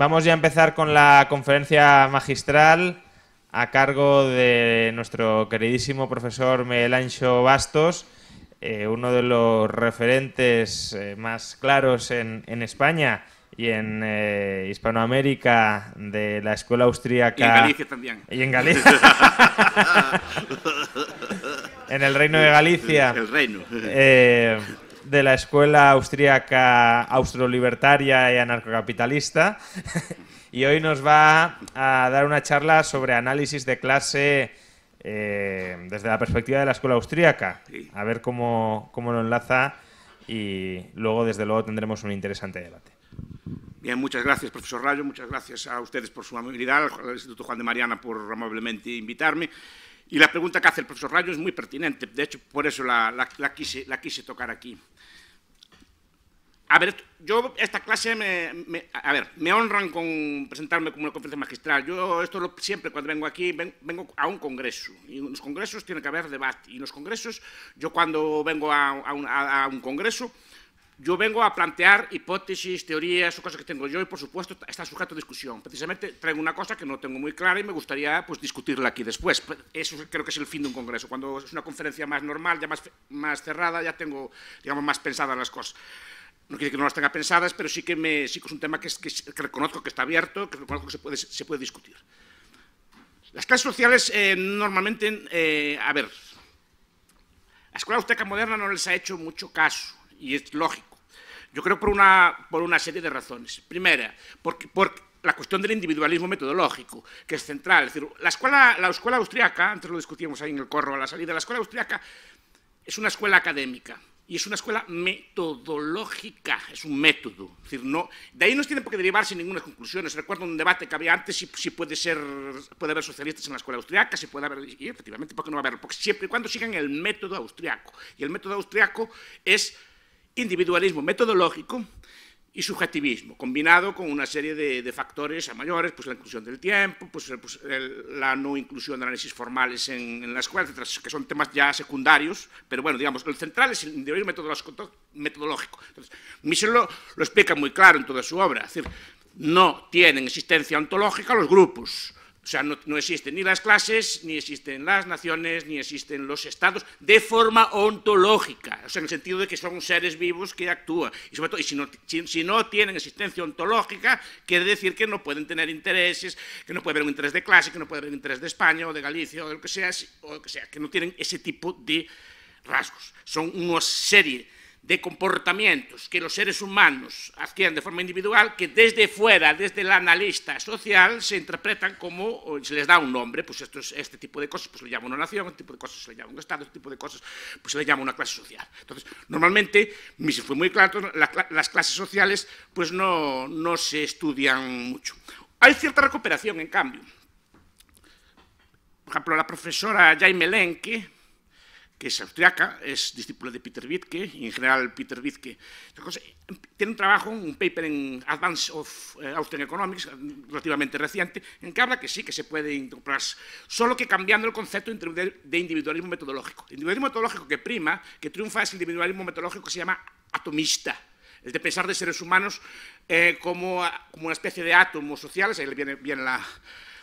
Vamos ya a empezar con la conferencia magistral a cargo de nuestro queridísimo profesor Melancho Bastos, eh, uno de los referentes eh, más claros en, España y en eh, Hispanoamérica de la escuela austríaca. Y en Galicia también. Y en Galicia. en el reino de Galicia. El de la escuela austríaca austrolibertaria y anarcocapitalista y hoy nos va a dar una charla sobre análisis de clase eh, desde la perspectiva de la escuela austríaca. A ver cómo, cómo lo enlaza y luego, desde luego, tendremos un interesante debate. Bien, muchas gracias, profesor Rayo. Muchas gracias a ustedes por su amabilidad, al Instituto Juan de Mariana por amablemente invitarme. Y la pregunta que hace el profesor Rayo es muy pertinente, de hecho, por eso la, la, quise, tocar aquí. A ver, yo esta clase me, a ver, me honran con presentarme como una conferencia magistral. Yo esto siempre cuando vengo aquí vengo a un congreso y en los congresos tiene que haber debate. Y en los congresos, yo cuando vengo a, a un congreso yo vengo a plantear hipótesis, teorías o cosas que tengo yo y, por supuesto, está sujeto a discusión. Precisamente traigo una cosa que no tengo muy clara y me gustaría pues, discutirla aquí después. Eso creo que es el fin de un congreso. Cuando es una conferencia más normal, ya más, más cerrada, ya tengo, digamos, más pensadas las cosas. No quiere que no las tenga pensadas, pero sí que, me, sí que es un tema que, reconozco que está abierto, que reconozco que se puede, se puede discutir. Las clases sociales eh, normalmente, eh, a ver, la escuela Austríaca moderna no les ha hecho mucho caso y es lógico yo creo por una, por una serie de razones. Primera, porque, la cuestión del individualismo metodológico, que es central. Es decir, la escuela, la escuela austriaca, antes lo discutíamos ahí en el corro a la salida, la escuela austriaca es una escuela académica y es una escuela metodológica, es un método. Es decir, no, de ahí no tienen por qué derivarse ninguna conclusión. Recuerdo un debate que había antes si, si, puede, ser, puede haber socialistas en la escuela austriaca, si puede haber, y efectivamente, ¿por qué no va a haber? Porque siempre y cuando sigan el método austriaco. Y el método austriaco es individualismo metodológico y subjetivismo, combinado con una serie de, factores a mayores, pues la inclusión del tiempo, pues, pues la no inclusión de análisis formales en, las la escuela, que son temas ya secundarios, pero bueno, digamos, que el central es el individualismo metodológico. Entonces, Michel lo, explica muy claro en toda su obra, es decir, no tienen existencia ontológica los grupos, o sea, no, existen ni las clases, ni existen las naciones, ni existen los estados, de forma ontológica, o sea, en el sentido de que son seres vivos que actúan. Y sobre todo, si no, tienen existencia ontológica, quiere decir que no pueden tener intereses, que no puede haber un interés de clase, que no puede haber un interés de España o de Galicia o de lo que sea, que, sea que no tienen ese tipo de rasgos. Son una serie de comportamientos que los seres humanos adquieren de forma individual que desde fuera, desde el analista social, se interpretan como, o se les da un nombre, pues esto es, este tipo de cosas pues se le llama una nación, este tipo de cosas se le llama un Estado, este tipo de cosas pues se le llama una clase social. Entonces, normalmente, se fue muy claro, las clases sociales pues no, no se estudian mucho. Hay cierta recuperación, en cambio. Por ejemplo, la profesora Jaime Lenke, que es austriaca, es discípula de Peter Wittke, y en general Peter Wittke. tiene un trabajo, un paper en Advance of eh, Austrian Economics, relativamente reciente, en que habla que sí, que se puede incorporar, solo que cambiando el concepto de individualismo metodológico. El individualismo metodológico que prima, que triunfa, es el individualismo metodológico que se llama atomista, el de pensar de seres humanos eh, como, como, una especie de átomos sociales, ahí viene bien la,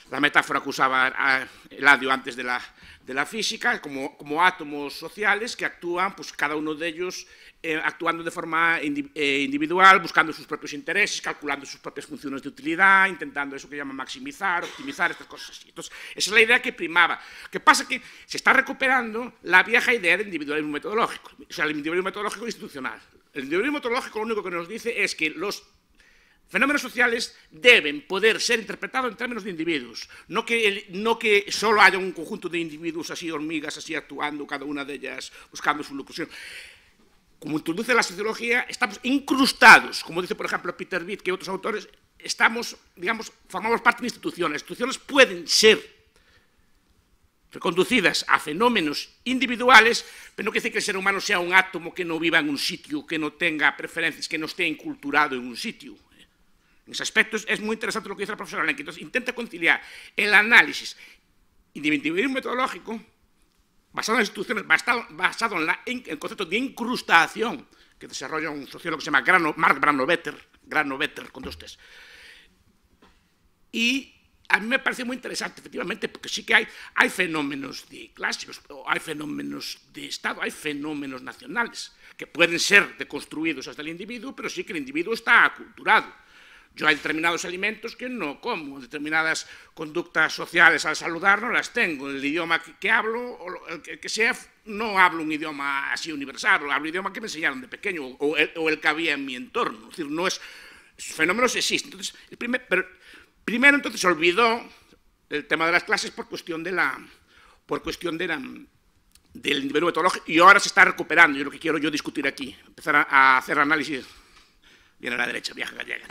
la metáfora que usaba ah, Eladio antes de la de la física como, como átomos sociales que actúan, pues cada uno de ellos eh, actuando de forma eh, individual, buscando sus propios intereses, calculando sus propias funciones de utilidad, intentando eso que llaman maximizar, optimizar, estas cosas así. Entonces, esa es la idea que primaba. qué que pasa que se está recuperando la vieja idea del individualismo metodológico, o sea, el individualismo metodológico institucional. El individualismo metodológico lo único que nos dice es que los Fenómenos sociales deben poder ser interpretados en términos de individuos, no que, solo haya un conjunto de individuos así, hormigas, así actuando, cada una de ellas buscando su locución. Como introduce la sociología, estamos incrustados, como dice por ejemplo Peter Witt, que otros autores, estamos, digamos, formamos parte de instituciones. instituciones pueden ser reconducidas a fenómenos individuales, pero no quiere decir que el ser humano sea un átomo que no viva en un sitio, que no tenga preferencias, que no esté enculturado en un sitio. En ese aspecto es muy interesante lo que dice la profesora Lenk. intenta conciliar el análisis individualismo metodológico basado en instituciones, basado, en, el concepto de incrustación que desarrolla un sociólogo que se llama Mark Granovetter, Granovetter, con dos Y a mí me parece muy interesante, efectivamente, porque sí que hay, fenómenos de clásicos, hay fenómenos de Estado, hay fenómenos nacionales, que pueden ser deconstruidos hasta el individuo, pero sí que el individuo está aculturado yo hay determinados alimentos que no como, determinadas conductas sociales al saludar no las tengo. El idioma que hablo, o el que sea, no hablo un idioma así universal, hablo el idioma que me enseñaron de pequeño o el, que había en mi entorno. Es decir, no es, esos fenómenos existen. el primer, pero, primero entonces olvidó el tema de las clases por cuestión de la, por cuestión de la, del nivel metodológico y ahora se está recuperando. Yo lo que quiero yo discutir aquí, empezar a, hacer análisis. Viene a la derecha, viaja gallega.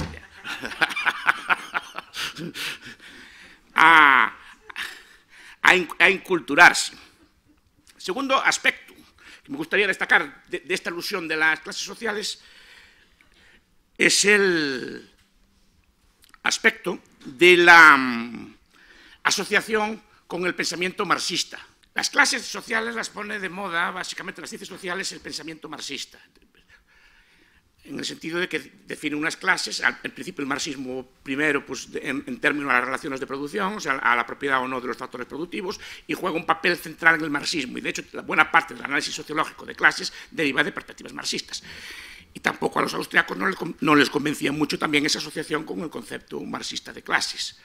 a, a, inculturarse. Segundo aspecto que me gustaría destacar de, esta alusión de las clases sociales es el aspecto de la mm, asociación con el pensamiento marxista. Las clases sociales las pone de moda, básicamente las ciencias sociales, el pensamiento marxista en el sentido de que define unas clases, al, principio el marxismo primero pues, en, términos a las relaciones de producción, o sea, a la propiedad o no de los factores productivos, y juega un papel central en el marxismo, y de hecho la buena parte del análisis sociológico de clases deriva de perspectivas marxistas. Y tampoco a los austriacos no les, convencía mucho también esa asociación con el concepto marxista de clases.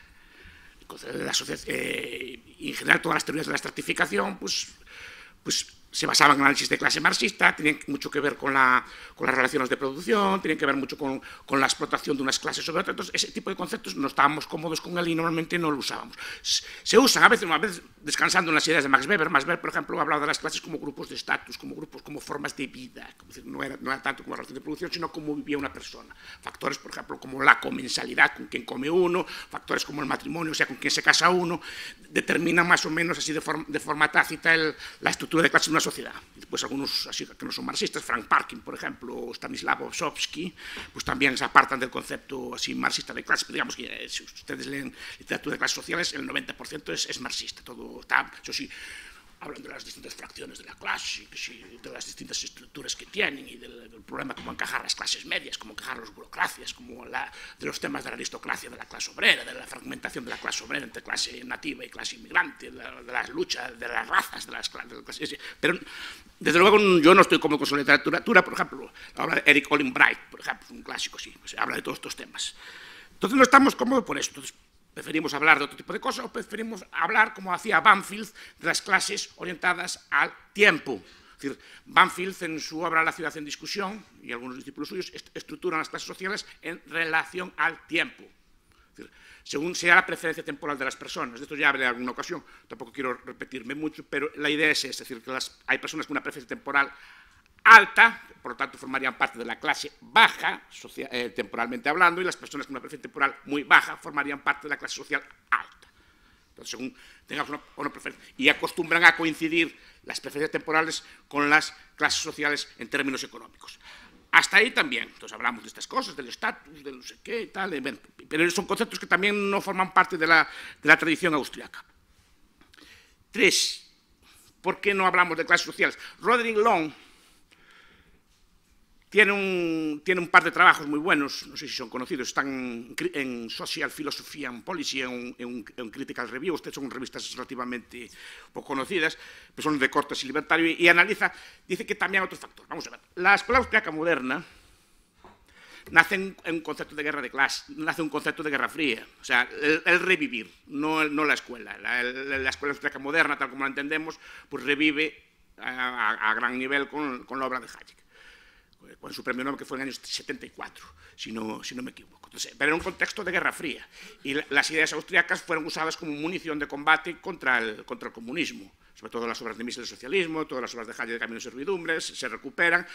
La, eh, y en general todas las teorías de la estratificación, pues, pues se basaban en análisis de clase marxista, tenían mucho que ver con, la, con las relaciones de producción, tenían que ver mucho con, con, la explotación de unas clases sobre otras. ese tipo de conceptos no estábamos cómodos con él y normalmente no lo usábamos. Se usan a veces, a veces descansando en las ideas de Max Weber. Max Weber, por ejemplo, hablaba de las clases como grupos de estatus, como grupos, como formas de vida. no, era, no, era, tanto como relación de producción, sino cómo vivía una persona. Factores, por ejemplo, como la comensalidad, con quien come uno, factores como el matrimonio, o sea, con quien se casa uno, determinan más o menos así de, forma, de forma tácita la estructura de clases sociedad. Después pues algunos así que no son marxistas, Frank Parkin, por ejemplo, Stanislav pues también se apartan del concepto así marxista de clase. digamos que eh, si ustedes leen literatura de clases sociales, el 90% es, marxista. Todo está, sí, hablan de las distintas fracciones de la clase, de las distintas estructuras que tienen y del, problema problema cómo encajar las clases medias, cómo encajar las burocracias, como la, de los temas de la aristocracia, de la clase obrera, de la fragmentación de la clase obrera entre clase nativa y clase inmigrante, de, las luchas, de las razas, de las, clases... Pero, desde luego, yo no estoy como con su literatura, por ejemplo, habla de Eric Olin Bright, por ejemplo, un clásico, sí, pues, habla de todos estos temas. Entonces no estamos cómodos por eso. ¿Preferimos hablar de otro tipo de cosas o preferimos hablar, como hacía Banfield, de las clases orientadas al tiempo? Es decir, Banfield en su obra La ciudad en discusión y algunos discípulos suyos estructuran las clases sociales en relación al tiempo. Es decir, según sea la preferencia temporal de las personas. De esto ya en alguna ocasión, tampoco quiero repetirme mucho, pero la idea es es decir, que las, hay personas con una preferencia temporal alta, por lo tanto formarían parte de la clase baja, eh, temporalmente hablando, y las personas con una preferencia temporal muy baja formarían parte de la clase social alta. Entonces, según tengamos una, preferencia, y acostumbran a coincidir las preferencias temporales con las clases sociales en términos económicos. Hasta ahí también, entonces hablamos de estas cosas, del estatus, del no sé qué, tal, pero son conceptos que también no forman parte de la, de la tradición austriaca. Tres, ¿por qué no hablamos de clases sociales? Roderick Long, tiene un, tiene un, par de trabajos muy buenos, no sé si son conocidos, están en Social Philosophy and Policy, en, Critical Review, ustedes son revistas relativamente poco conocidas, pero son de cortes y libertario, y, analiza, dice que también otros factor. Vamos a ver, la escuela austriaca moderna nace en, un concepto de guerra de clase, nace un concepto de guerra fría, o sea, el, revivir, no, la escuela. La, escuela austriaca moderna, tal como la entendemos, pues revive a, gran nivel con, con, la obra de Hayek con su premio Nobel que fue en el año 74, si no, si no me equivoco. Entonces, pero en un contexto de Guerra Fría. Y las ideas austriacas fueron usadas como munición de combate contra el, contra el comunismo. Sobre todo las obras de Mises del socialismo, todas las obras de Hayek de Camino de Servidumbres, se recuperan,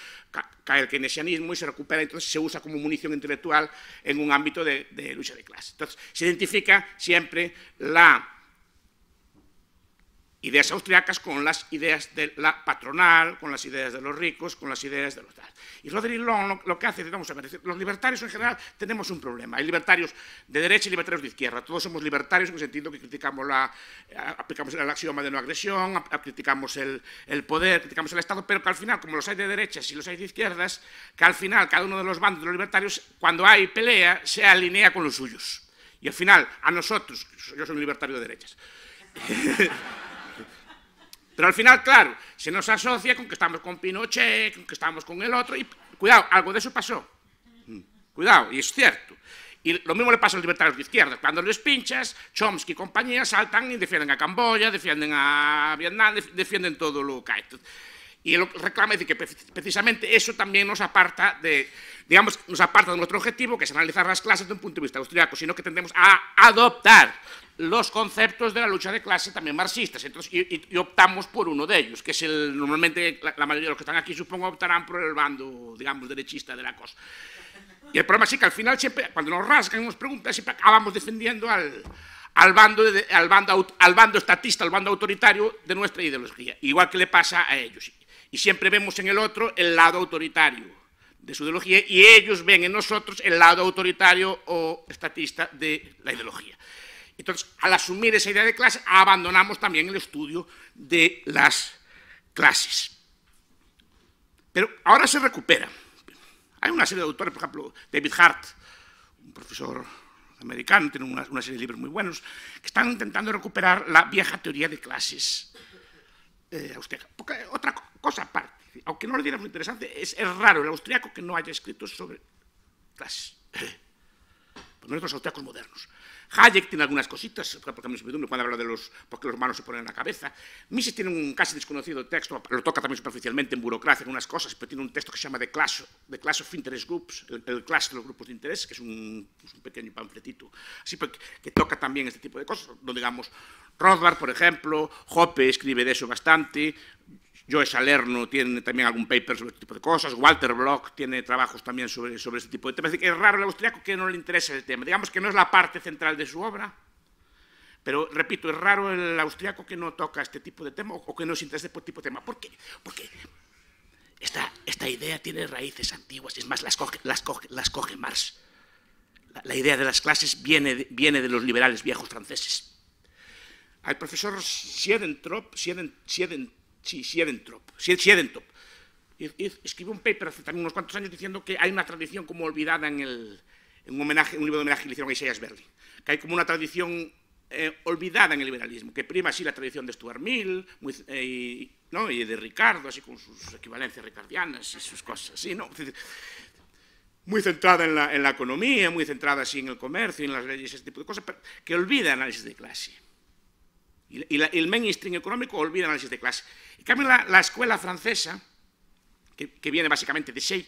cae el keynesianismo y se recupera, entonces se usa como munición intelectual en un ámbito de, de lucha de clase. Entonces, se identifica siempre la ideas austriacas con las ideas de la patronal, con las ideas de los ricos, con las ideas de los tal. Y Roderick Long lo, que hace, vamos a ver, los libertarios en general tenemos un problema. Hay libertarios de derecha y libertarios de izquierda. Todos somos libertarios en el sentido que criticamos la, eh, aplicamos el axioma de no agresión, criticamos el, el poder, criticamos el Estado, pero que al final, como los hay de derechas y los hay de izquierdas, que al final cada uno de los bandos de los libertarios, cuando hay pelea, se alinea con los suyos. Y al final, a nosotros, yo soy un libertario de derechas. Pero al final, claro, se nos asocia con que estamos con Pinochet, con que estamos con el otro, y cuidado, algo de eso pasó. Mm. Cuidado, y es cierto. Y lo mismo le pasa a los libertarios de izquierda. Cuando les pinchas, Chomsky y compañía saltan y defienden a Camboya, defienden a Vietnam, defienden todo lo que hay. Y el reclama dice que precisamente eso también nos aparta de, digamos, nos aparta de nuestro objetivo, que es analizar las clases desde un punto de vista austriaco, sino que tendemos a adoptar los conceptos de la lucha de clase también marxistas. Entonces, y, optamos por uno de ellos, que es el, normalmente la, mayoría de los que están aquí, supongo, optarán por el bando, digamos, derechista de la cosa. Y el problema es que al final, siempre, cuando nos rasgan nos preguntan, siempre acabamos defendiendo al, al, bando, al, bando, al bando estatista, al bando autoritario de nuestra ideología, igual que le pasa a ellos. Y siempre vemos en el otro el lado autoritario de su ideología y ellos ven en nosotros el lado autoritario o estatista de la ideología. Entonces, al asumir esa idea de clase, abandonamos también el estudio de las clases. Pero ahora se recupera. Hay una serie de autores, por ejemplo, David Hart, un profesor americano, tiene una, serie de libros muy buenos, que están intentando recuperar la vieja teoría de clases eh, otra cosa aparte, aunque no lo diga muy interesante, es, raro el austriaco que no haya escrito sobre clases, por pues menos los austriacos modernos. Hayek tiene algunas cositas, porque me sorprende cuando habla de los, porque los manos se ponen en la cabeza. Mises tiene un casi desconocido texto, lo toca también superficialmente en burocracia, en unas cosas, pero tiene un texto que se llama The Class of Interest Groups, el, Class de los grupos de interés, que es un, pues, pequeño panfletito, así pues, que toca también este tipo de cosas, donde digamos, Rothbard, por ejemplo, Hoppe escribe de eso bastante, Joe Salerno tiene también algún paper sobre este tipo de cosas, Walter Block tiene trabajos también sobre, sobre este tipo de temas. Es, raro el austriaco que no le interese el tema. Digamos que no es la parte central de su obra, pero repito, es raro el austriaco que no toca este tipo de tema o que no se interese por este tipo de tema. ¿Por qué? Porque esta, esta idea tiene raíces antiguas, es más, las coge, las las Marx. La, idea de las clases viene, viene de los liberales viejos franceses. Al profesor Siedentrop, Siedentrop, Sí, Siedentrop. Pues, Siedentrop. Escribió un paper hace también unos cuantos años diciendo que hay una tradición como olvidada en, el, un, homenaje, un libro de homenaje que le hicieron a Isaias Berlin, que hay como una tradición eh, olvidada en el liberalismo, que prima así la tradición de Stuart Mill eh, y, y, de Ricardo, así con sus equivalencias ricardianas y sus cosas, ¿no? muy centrada en la, economía, muy centrada así en el comercio y en las leyes, ese tipo de cosas, pero que olvida el análisis de clase. Y, el mainstream económico olvida el análisis de clase. y cambia la, escuela francesa, que, viene básicamente de Sey,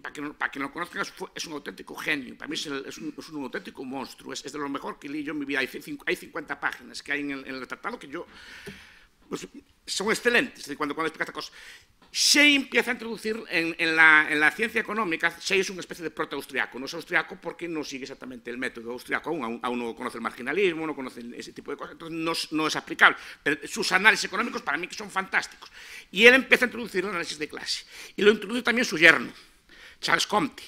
para que, no, para que lo conozcan, es, un auténtico genio, para mí es, un, auténtico monstruo, es, de lo mejor que leí yo en mi vida. Hay, 50 páginas que hay en el, tratado que yo... Pues, son excelentes, cuando, cuando explica esta cosa. Shea empieza a introducir en, la, ciencia económica, Shea es una especie de proto-austriaco, no es austriaco porque no sigue exactamente el método austriaco, aún, no conoce el marginalismo, no conoce ese tipo de cosas, entonces no, es aplicable. Pero sus análisis económicos para mí que son fantásticos. Y él empieza a introducir el análisis de clase. Y lo introduce también su yerno, Charles Comte,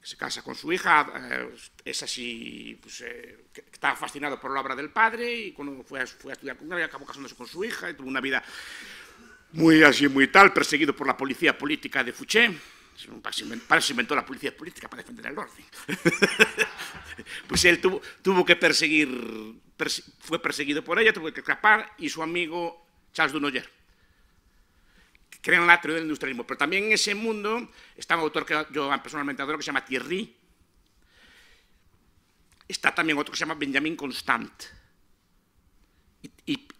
que se casa con su hija, eh, es así, pues, eh, estaba fascinado por la obra del padre y cuando fue fue a estudiar con él acabó casándose con su hija y tuvo una vida muy así, muy tal, perseguido por la policía política de Fouché. Para inventó la policía política, para defender el orden. pues él tuvo, que perseguir, fue perseguido por ella, tuvo que escapar, y su amigo Charles Dunoyer. Crean la teoría del industrialismo. Pero también en ese mundo está un autor que yo personalmente adoro, que se llama Thierry. Está también otro que se llama Benjamin Constant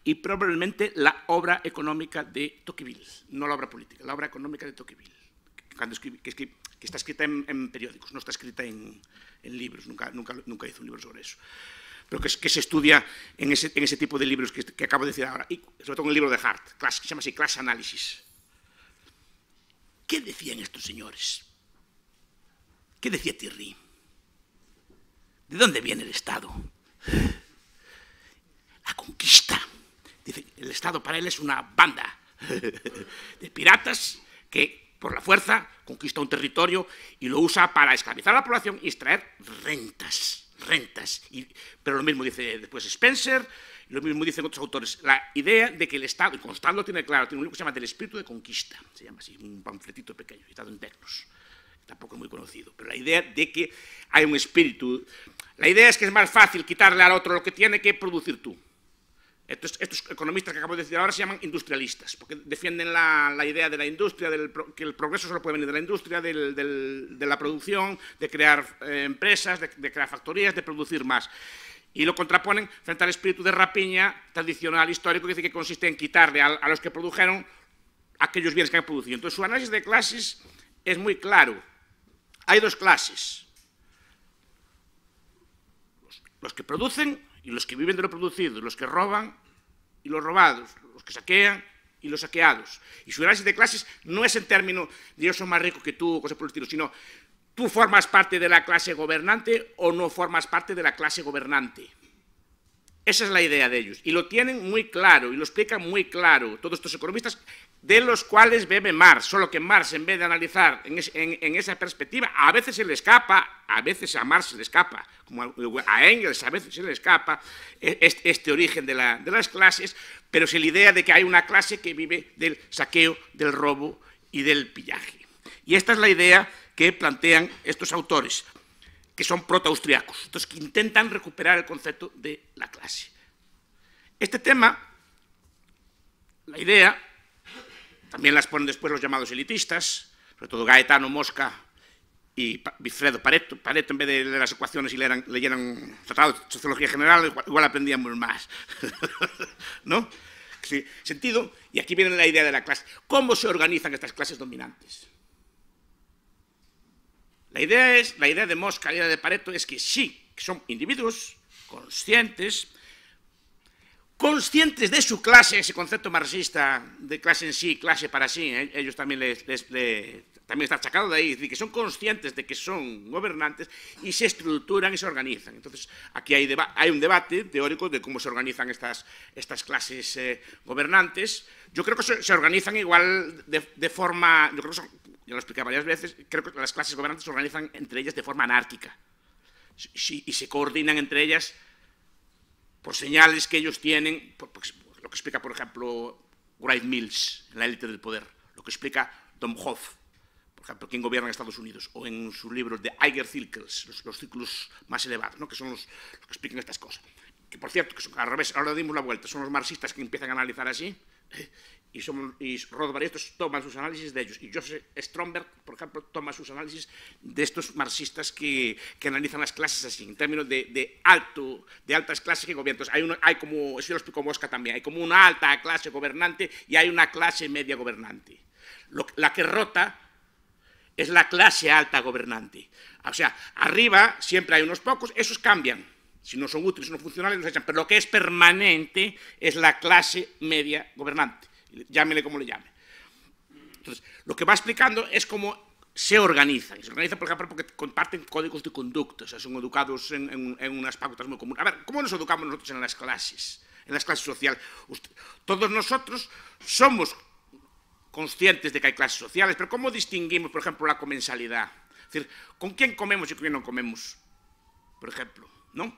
y, probablemente la obra económica de Tocqueville, no la obra política, la obra económica de Tocqueville, cuando que, está escrita en, periódicos, no está escrita en, libros, nunca, nunca, nunca, hizo un libro sobre eso. Pero que, es, que se estudia en ese, tipo de libros que, acabo de decir ahora, y sobre todo en el libro de Hart, que se llama así, Class Analysis. ¿Qué decían estos señores? ¿Qué decía Thierry? ¿De dónde viene el Estado? la conquista. Dice, el Estado para él es una banda de piratas que por la fuerza conquista un territorio y lo usa para esclavizar a la población y extraer rentas, rentas. pero lo mismo dice después Spencer, lo mismo dicen otros autores, la idea de que el Estado, y Constant lo tiene claro, tiene un libro que se llama Del espíritu de conquista, se llama así, un panfletito pequeño, editado en Tecnos, tampoco es muy conocido, pero la idea de que hay un espíritu, la idea es que es más fácil quitarle al otro lo que tiene que producir tú. Estos, economistas que acabo de decir ahora se llaman industrialistas, porque defienden la, idea de la industria, que el progreso solo puede venir de la industria, de la producción, de crear eh, empresas, de, crear factorías, de producir más. Y lo contraponen frente al espíritu de rapiña tradicional, histórico, que dice que consiste en quitarle a, los que produjeron aquellos bienes que han producido. Entonces, su análisis de clases es muy claro. Hay dos clases. los, los que producen y los que viven de lo producido, los que roban y los robados, los que saquean y los saqueados. Y su análisis de clases no es en término de yo soy más rico que tú o cosas por el estilo, sino tú formas parte de la clase gobernante o no formas parte de la clase gobernante. Esa es la idea de ellos. Y lo tienen muy claro, y lo explican muy claro todos estos economistas de los cuales bebe Marx, solo que Marx, en vez de analizar en, esa perspectiva, a veces se le escapa, a veces a Marx se le escapa, como a, Engels a veces se le escapa e, este, este, origen de, las clases, pero es la idea de que hay una clase que vive del saqueo, del robo y del pillaje. Y esta es la idea que plantean estos autores, que son proto-austriacos, que intentan recuperar el concepto de la clase. Este tema, la idea, también las ponen después los llamados elitistas, sobre todo Gaetano Mosca y Bifredo Pareto. Pareto, en vez de leer las ecuaciones y leeran leyeran tratado de sociología general, igual, aprendíamos más. ¿No? sentido, y aquí viene la idea de la clase. ¿Cómo se organizan estas clases dominantes? La idea, es, la idea de Mosca, la idea de Pareto, es que sí, que son individuos conscientes conscientes de su clase, ese concepto marxista de clase en sí, clase para sí, ¿eh? ellos también, les, les, está de ahí, es decir, que son conscientes de que son gobernantes y se estructuran y se organizan. Entonces, aquí hay, un debate teórico de cómo se organizan estas, clases eh, gobernantes. Yo creo que se, organizan igual de, forma, yo creo he lo expliqué varias veces, creo que las clases gobernantes se organizan entre ellas de forma anárquica y se coordinan entre ellas por señales que ellos tienen, lo que explica, por ejemplo, Wright Mills, en la élite del poder, lo que explica Domhoff, por ejemplo, quien gobierna en Estados Unidos, o en sus libros de Eiger Circles, los, los, círculos más elevados, ¿no? que son los, los, que explican estas cosas. Que, por cierto, que son, al revés, ahora dimos la vuelta, son los marxistas que empiezan a analizar así, eh, y, somos, y toman sus análisis de ellos. Y Joseph Stromberg, por ejemplo, toma sus análisis de estos marxistas que, que analizan las clases así, en términos de, alto, de altas clases que gobiernan. hay, hay como, eso lo explico Mosca también, hay como una alta clase gobernante y hay una clase media gobernante. la que rota es la clase alta gobernante. O sea, arriba siempre hay unos pocos, esos cambian. Si no son útiles, no funcionales, los echan. Pero lo que es permanente es la clase media gobernante llámele como le llame. Entonces, lo que va explicando es cómo se organizan. Se organizan, por ejemplo, porque comparten códigos de conducta, o sea, son educados en, unas pautas muy comunes. A ver, ¿cómo nos educamos nosotros en las clases? En las clases sociales. todos nosotros somos conscientes de que hay clases sociales, pero ¿cómo distinguimos, por ejemplo, la comensalidad? Es decir, ¿con quién comemos y con quién no comemos? Por ejemplo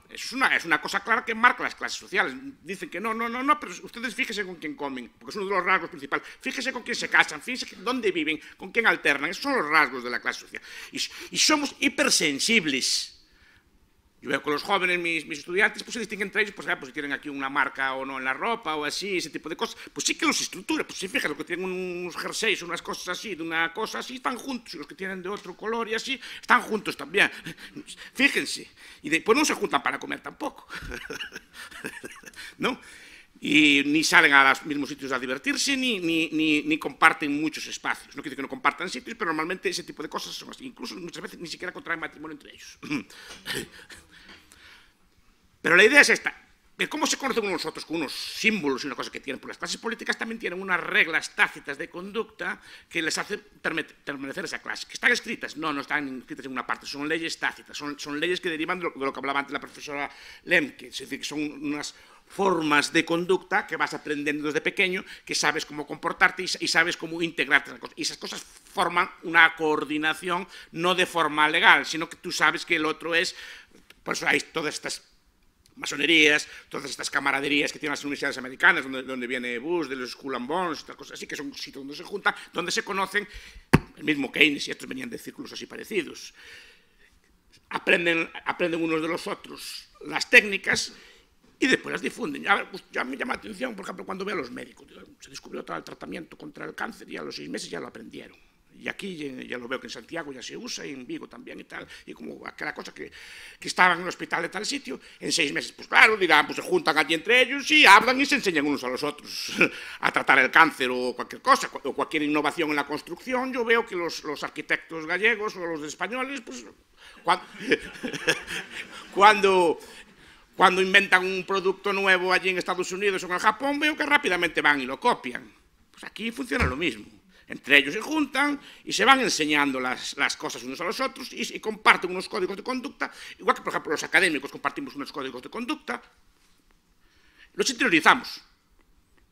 es una, es una cosa clara que marca las clases sociales. Dicen que no, no, no, no, pero ustedes fíjense con quién comen, porque es uno de los rasgos principales. Fíjense con quién se casan, fíjense dónde viven, con quién alternan. Esos son los rasgos de la clase social. y, y somos hipersensibles yo veo con los jóvenes, mis, mis estudiantes, pues se distinguen entre ellos, pues, ah, pues si tienen aquí una marca o no en la ropa o así, ese tipo de cosas. Pues sí que los estructura, pues sí, fíjate, los que tienen unos jerseys, unas cosas así, de una cosa así, están juntos, y los que tienen de otro color y así, están juntos también. Fíjense. Y después no se juntan para comer tampoco. ¿No? y ni salen a los mismos sitios a divertirse, ni, ni, ni, comparten muchos espacios. No quiero que no compartan sitios, pero normalmente ese tipo de cosas son así. Incluso muchas veces ni siquiera contraen matrimonio entre ellos. Pero la idea es esta. cómo se conoce uno otros con unos símbolos y una cosa que tienen. Porque las clases políticas también tienen unas reglas tácitas de conducta que les hacen permanecer esa clase. ¿Que están escritas? No, no están escritas en una parte. Son leyes tácitas. Son, son leyes que derivan de lo, que hablaba antes la profesora Lemke. Es decir, que son unas formas de conducta que vas aprendiendo desde pequeño, que sabes cómo comportarte y, sabes cómo integrarte. En y esas cosas forman una coordinación no de forma legal, sino que tú sabes que el otro es... Por eso hay todas estas masonerías, todas estas camaraderías que tienen las universidades americanas, donde, viene Bush, de los School and Bones, estas cosas así, que son sitios donde se juntan, donde se conocen, el mismo Keynes y estos venían de círculos así parecidos. Aprenden, aprenden unos de los otros las técnicas y después las difunden. Pues, ya, me llama la atención, por ejemplo, cuando veo a los médicos. se descubrió tal el tratamiento contra el cáncer y a los seis meses ya lo aprendieron y aquí ya lo veo que en Santiago ya se usa, y en Vigo también y tal, y como aquella cosa que, que estaba en el hospital de tal sitio, en seis meses, pues claro, dirán, pues se juntan allí entre ellos y hablan y se enseñan unos a los otros a tratar el cáncer o cualquier cosa, o cualquier innovación en la construcción, yo veo que los, los arquitectos gallegos o los españoles, pues cuando, cuando inventan un producto nuevo allí en Estados Unidos o en Japón, veo que rápidamente van y lo copian. Pues aquí funciona lo mismo. Entre ellos se juntan y se van enseñando las, cosas unos a los otros y, comparten unos códigos de conducta, igual que, por ejemplo, los académicos compartimos unos códigos de conducta. Los interiorizamos.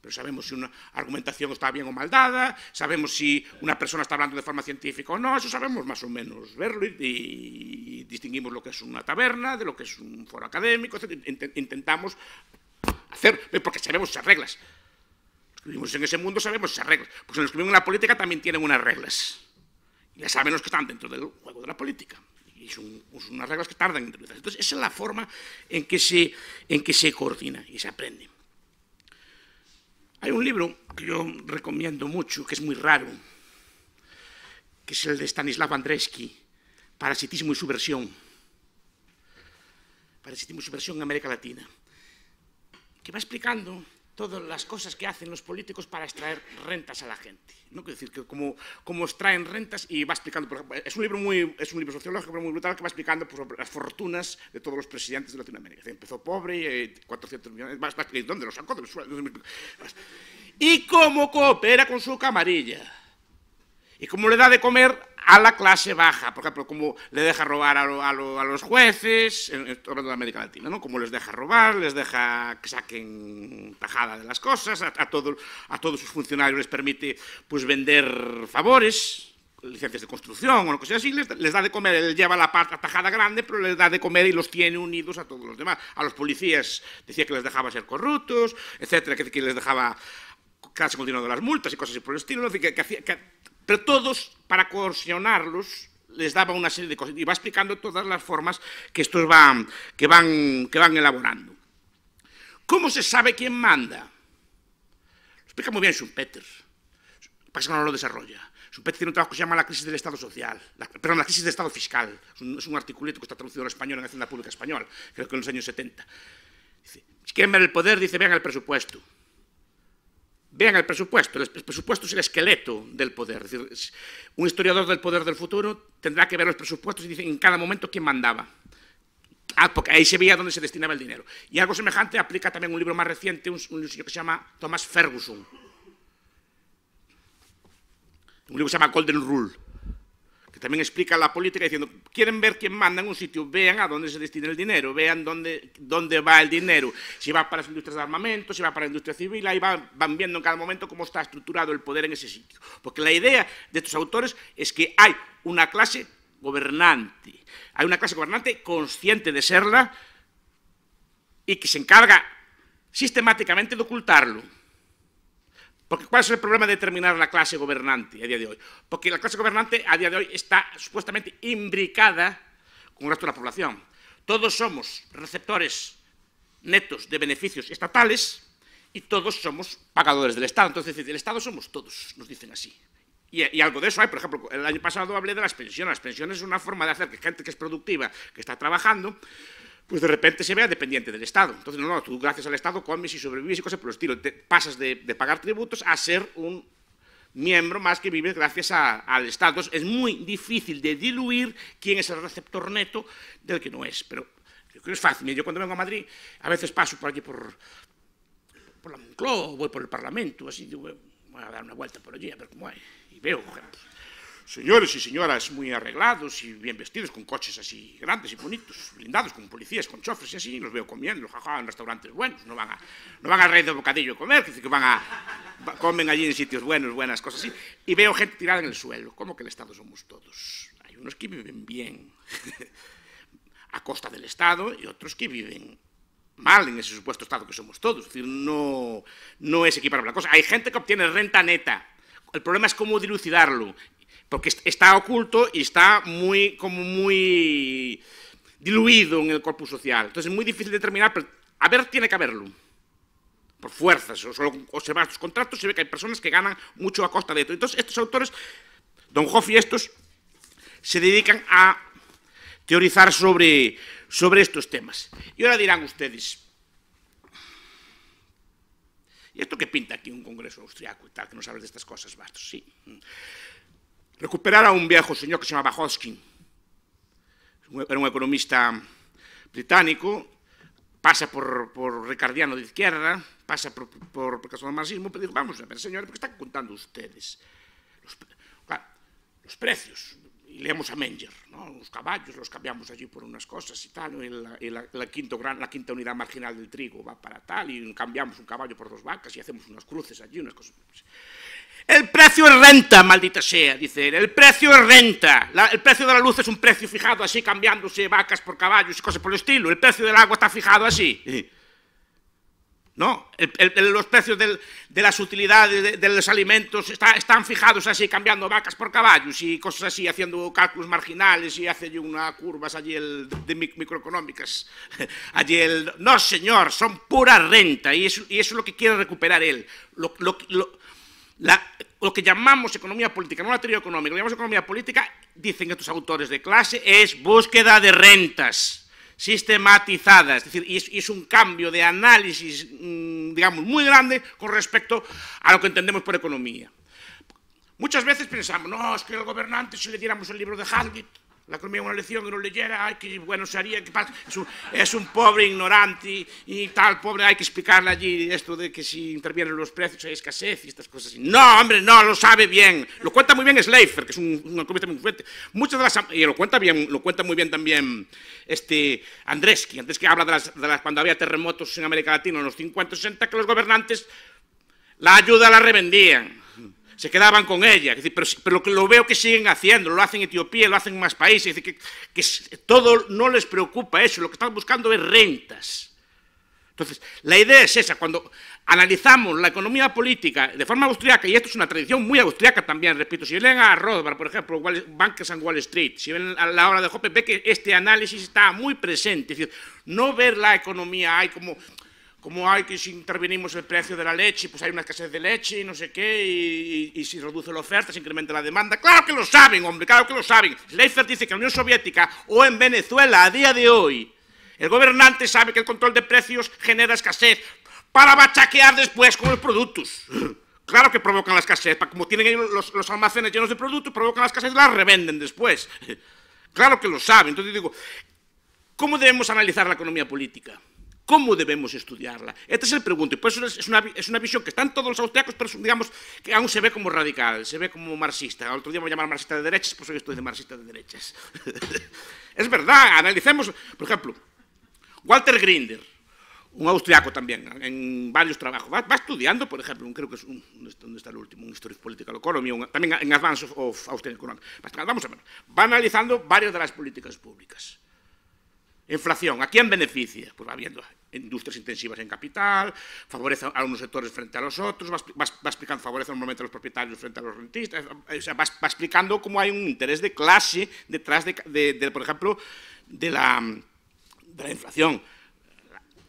Pero sabemos si una argumentación está bien o mal dada, sabemos si una persona está hablando de forma científica o no, eso sabemos más o menos verlo y, distinguimos lo que es una taberna de lo que es un foro académico, intentamos hacer, porque sabemos las reglas, en ese mundo, sabemos esas reglas. Pues en los que viven en la política también tienen unas reglas. Y ya saben los que están dentro del juego de la política. Y son, pues, unas reglas que tardan en Entonces, esa es la forma en que, se, en que se coordina y se aprende. Hay un libro que yo recomiendo mucho, que es muy raro, que es el de Stanislav Andresky, Parasitismo y Subversión. Parasitismo y Subversión en América Latina, que va explicando todas las cosas que hacen los políticos para extraer rentas a la gente. ¿no? Quiero decir, que cómo, como extraen rentas y va explicando, por ejemplo, es un libro, muy, es un libro sociológico pero muy brutal que va explicando las fortunas de todos los presidentes de Latinoamérica. Empezó pobre, eh, y 400 millones, más, ¿dónde lo ¿Dónde sacó? Y cómo coopera con su camarilla y cómo le da de comer a la clase baja, por ejemplo, cómo le deja robar a, los jueces, hablando de América Latina, ¿no? Cómo les deja robar, les deja que saquen tajada de las cosas, a, a todos sus funcionarios les permite pues, vender favores, licencias de construcción o lo que así, les, da de comer, él lleva la pata tajada grande, pero les da de comer y los tiene unidos a todos los demás. A los policías decía que les dejaba ser corruptos, etcétera, que, les dejaba quedarse de las multas y cosas así por el estilo, ¿no? que, que, que pero todos, para coercionarlos, les daba una serie de cosas. Y va explicando todas las formas que estos van, que van, que van elaborando. ¿Cómo se sabe quién manda? Lo explica muy bien Schumpeter. Pasa que no lo desarrolla. Schumpeter tiene un trabajo que se llama La crisis del Estado social, pero La crisis del Estado fiscal. Es un, es que está traducido al español en la Hacienda Pública Española, creo que en los años 70. si quieren el poder, dice, vean el presupuesto. Vean el presupuesto. El presupuesto es el esqueleto del poder. Es decir, un historiador del poder del futuro tendrá que ver los presupuestos y dice en cada momento quién mandaba. Ah, porque ahí se veía dónde se destinaba el dinero. Y algo semejante aplica también un libro más reciente, un, un libro que se llama Thomas Ferguson. Un libro que se llama Golden Rule también explica la política diciendo, quieren ver quién manda en un sitio, vean a dónde se destina el dinero, vean dónde, dónde va el dinero, si va para las industrias de armamento, si va para la industria civil, ahí van viendo en cada momento cómo está estructurado el poder en ese sitio. Porque la idea de estos autores es que hay una clase gobernante, hay una clase gobernante consciente de serla y que se encarga sistemáticamente de ocultarlo. Porque ¿cuál es el problema de determinar la clase gobernante a día de hoy? Porque la clase gobernante a día de hoy está supuestamente imbricada con el resto de la población. Todos somos receptores netos de beneficios estatales y todos somos pagadores del Estado. Entonces, el Estado somos todos, nos dicen así. Y, algo de eso hay, por ejemplo, el año pasado hablé de las pensiones. Las pensiones es una forma de hacer que gente que es productiva, que está trabajando, pues de repente se vea dependiente del Estado. Entonces, no, no, tú gracias al Estado comes y sobrevives y cosas por el estilo. Te pasas de, pagar tributos a ser un miembro más que vive gracias al Estado. es muy difícil de diluir quién es el receptor neto del que no es. Pero yo creo que es fácil. Yo cuando vengo a Madrid, a veces paso por aquí por, por la Moncloa, voy por el Parlamento, así, voy a dar una vuelta por allí a ver cómo hay. Y veo, señores y señoras muy arreglados y bien vestidos, con coches así grandes y bonitos, blindados, con policías, con chofres y así, y los veo comiendo, jaja, en restaurantes buenos, no van a, no van a red de bocadillo a comer, que van a, comen allí en sitios buenos, buenas cosas así, y veo gente tirada en el suelo, ¿cómo que el Estado somos todos? Hay unos que viven bien a costa del Estado y otros que viven mal en ese supuesto Estado que somos todos, decir, no, no es equiparable la cosa. Hay gente que obtiene renta neta, el problema es cómo dilucidarlo porque está oculto y está muy, como muy diluido en el corpus social. Entonces es muy difícil determinar, pero a ver tiene que haberlo. Por fuerzas, o solo observar estos contratos se ve que hay personas que ganan mucho a costa de esto. Entonces estos autores, Don Hoff y estos, se dedican a teorizar sobre, sobre estos temas. Y ahora dirán ustedes, ¿y esto qué pinta aquí un congreso austriaco y tal, que no sabe de estas cosas, Bastos? Sí recuperar a un viejo señor que se llamaba Hoskin. Era un economista británico, pasa por, Ricardiano de izquierda, pasa por, por, caso del marxismo, pero dijo, vamos a ver, señores, qué están contando ustedes? Los, precios, y leemos a Menger, ¿no? los caballos los cambiamos allí por unas cosas y tal, la, la, quinta unidad marginal del trigo va para tal, y cambiamos un caballo por dos vacas y hacemos unas cruces allí, unas cosas. El precio es renta, maldita sea, dice él. El precio es renta. el precio de la luz es un precio fijado así, cambiándose vacas por caballos y cosas por el estilo. El precio del agua está fijado así. No, los precios de las utilidades, de, los alimentos, están fijados así, cambiando vacas por caballos y cosas así, haciendo cálculos marginales y hace unas curvas allí de microeconómicas. Allí el, no, señor, son pura renta y eso, es lo que quiere recuperar él lo que llamamos economía política, no la teoría económica, lo llamamos economía política, dicen estos autores de clase, es búsqueda de rentas sistematizadas, es decir, y es, un cambio de análisis, mm, digamos, muy grande con respecto a lo que entendemos por economía. Muchas veces pensamos, no, es que el gobernante si le diéramos el libro de Hazlitt, la economía es una lección que no leyera, que, bueno, sería, que es un, es un pobre ignorante y, tal, pobre, hay que explicarle allí esto de que si intervienen los precios hay escasez y estas cosas. No, hombre, no, lo sabe bien. Lo cuenta muy bien Schleifer, que es un, economista muy fuerte. Muchas de las, y lo cuenta, bien, lo cuenta muy bien también este que antes que habla de las, de las, cuando había terremotos en América Latina en los 50 60, que los gobernantes la ayuda la revendían se quedaban con ella. pero, lo, veo que siguen haciendo, lo hacen en Etiopía, lo hacen en más países. que, todo no les preocupa eso, lo que están buscando es rentas. Entonces, la idea es esa, cuando analizamos la economía política de forma austriaca, y esto es una tradición muy austriaca también, repito, si leen a Rothbard, por ejemplo, Bankers and Wall Street, si ven a la hora de Hoppe, ve que este análisis está muy presente, no ver la economía, hay como ¿Cómo hay que si intervenimos el precio de la leche, pues hay una escasez de leche y no sé qué, y, si reduce la oferta se incrementa la demanda. Claro que lo saben, hombre, claro que lo saben. Leifert dice que en la Unión Soviética o en Venezuela a día de hoy, el gobernante sabe que el control de precios genera escasez para bachaquear después con los productos. Claro que provocan la escasez, como tienen los, los almacenes llenos de productos, provocan la escasez y la revenden después. Claro que lo saben. Entonces digo, ¿cómo debemos analizar la economía política? ¿Cómo debemos estudiarla? Este es el pregunto. Y por eso es una, es una visión que están todos los austriacos, pero digamos que aún se ve como radical, se ve como marxista. Otro día me a marxista de derechas, pues hoy estoy de marxista de derechas. es verdad, analicemos, por ejemplo, Walter Grinder, un austriaco también, en varios trabajos. Va, estudiando, por ejemplo, creo que es un, ¿dónde está el último? Un también en Advance of, Austrian Economics. Vamos a ver, va analizando varias de las políticas públicas Inflación, ¿a quién beneficia? Pues va habiendo industrias intensivas en capital, favorece a unos sectores frente a los otros, va, va, explicando, favorece normalmente a los propietarios frente a los rentistas, o sea, va, explicando cómo hay un interés de clase detrás, de, por ejemplo, de la, de la inflación